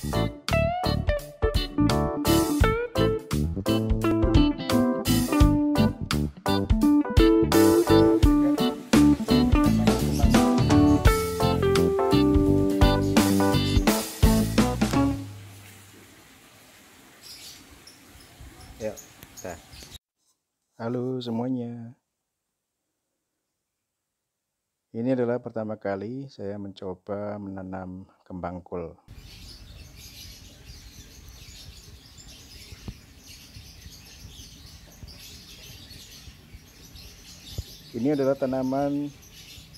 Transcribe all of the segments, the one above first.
Ya, Halo semuanya. Ini adalah pertama kali saya mencoba menanam kembang kol. Ini adalah tanaman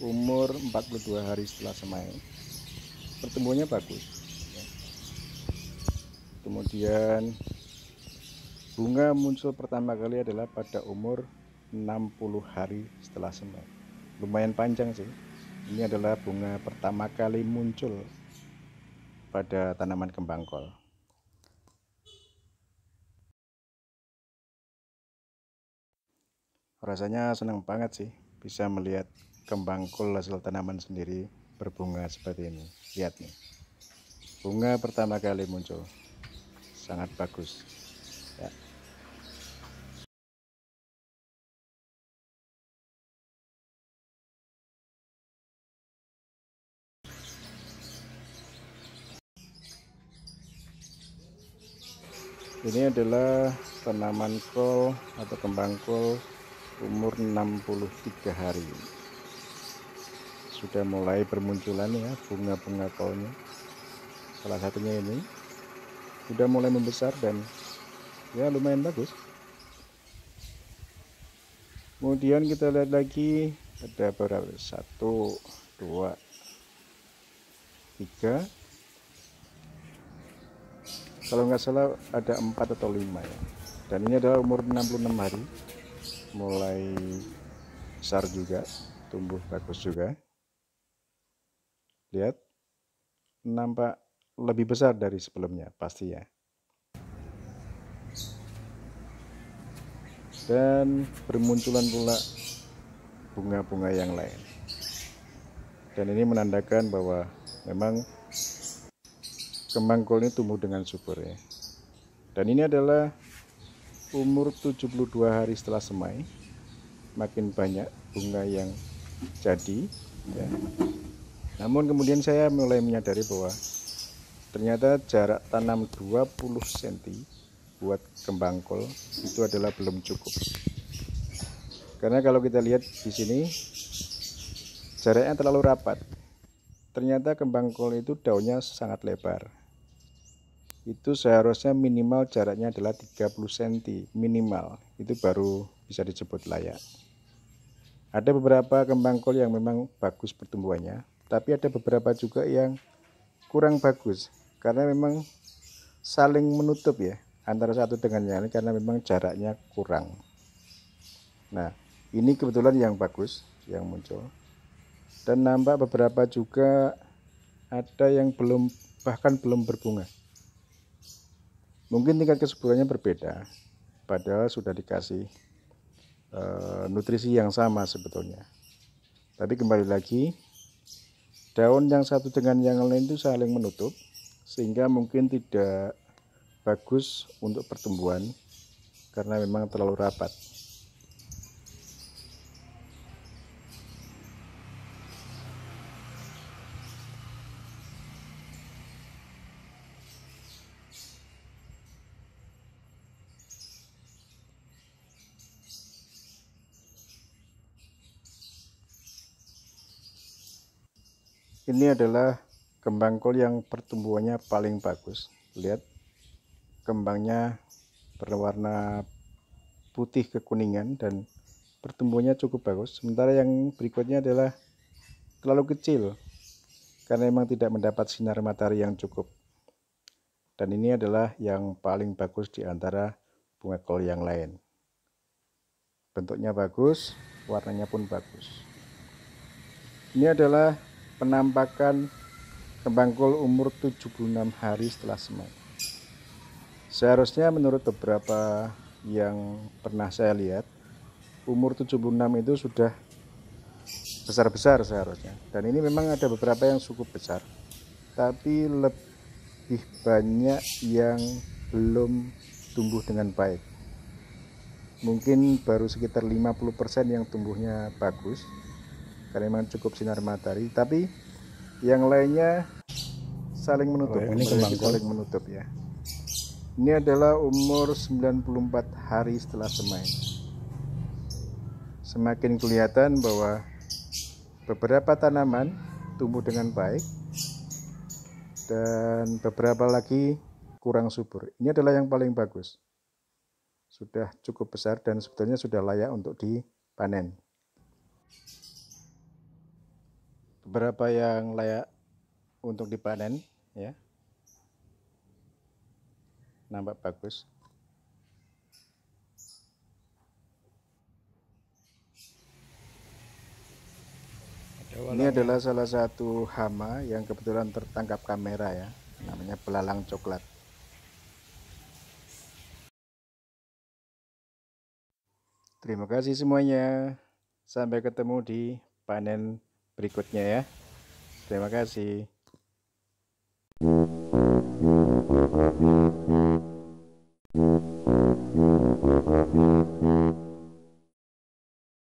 umur 42 hari setelah semai. Pertumbuhannya bagus. Kemudian bunga muncul pertama kali adalah pada umur 60 hari setelah semai. Lumayan panjang sih. Ini adalah bunga pertama kali muncul pada tanaman kembang kol. rasanya senang banget sih bisa melihat kembang kol hasil tanaman sendiri berbunga seperti ini lihat nih bunga pertama kali muncul sangat bagus ya. ini adalah tanaman kol atau kembang kol umur 63 hari sudah mulai bermunculan ya bunga-bunga kolnya salah satunya ini sudah mulai membesar dan ya lumayan bagus kemudian kita lihat lagi ada berapa satu dua tiga kalau nggak salah ada empat atau lima ya dan ini adalah umur 66 hari mulai besar juga tumbuh bagus juga lihat nampak lebih besar dari sebelumnya pasti ya dan bermunculan pula bunga-bunga yang lain dan ini menandakan bahwa memang kembang kol ini tumbuh dengan subur ya dan ini adalah umur 72 hari setelah semai makin banyak bunga yang jadi ya. namun kemudian saya mulai menyadari bahwa ternyata jarak tanam 20 cm buat kembang kol itu adalah belum cukup karena kalau kita lihat di sini jaraknya terlalu rapat ternyata kembang kol itu daunnya sangat lebar itu seharusnya minimal jaraknya adalah 30 cm minimal itu baru bisa disebut layak ada beberapa kembang kol yang memang bagus pertumbuhannya tapi ada beberapa juga yang kurang bagus karena memang saling menutup ya antara satu dengan yang lain karena memang jaraknya kurang nah ini kebetulan yang bagus yang muncul dan nampak beberapa juga ada yang belum bahkan belum berbunga mungkin tingkat kesuburannya berbeda padahal sudah dikasih e, nutrisi yang sama sebetulnya tapi kembali lagi daun yang satu dengan yang lain itu saling menutup sehingga mungkin tidak bagus untuk pertumbuhan karena memang terlalu rapat ini adalah kembang kol yang pertumbuhannya paling bagus lihat kembangnya berwarna putih kekuningan dan pertumbuhannya cukup bagus sementara yang berikutnya adalah terlalu kecil karena memang tidak mendapat sinar matahari yang cukup dan ini adalah yang paling bagus di antara bunga kol yang lain bentuknya bagus warnanya pun bagus ini adalah penampakan kembangkul umur 76 hari setelah semai. Seharusnya menurut beberapa yang pernah saya lihat, umur 76 itu sudah besar-besar seharusnya. Dan ini memang ada beberapa yang cukup besar. Tapi lebih banyak yang belum tumbuh dengan baik. Mungkin baru sekitar 50% yang tumbuhnya bagus, karena memang cukup sinar matahari tapi yang lainnya saling menutup oh, ini saling menutup ya ini adalah umur 94 hari setelah semai semakin kelihatan bahwa beberapa tanaman tumbuh dengan baik dan beberapa lagi kurang subur ini adalah yang paling bagus sudah cukup besar dan sebetulnya sudah layak untuk dipanen berapa yang layak untuk dipanen ya nampak bagus ini adalah salah satu hama yang kebetulan tertangkap kamera ya namanya pelalang coklat terima kasih semuanya sampai ketemu di panen berikutnya ya. Terima kasih.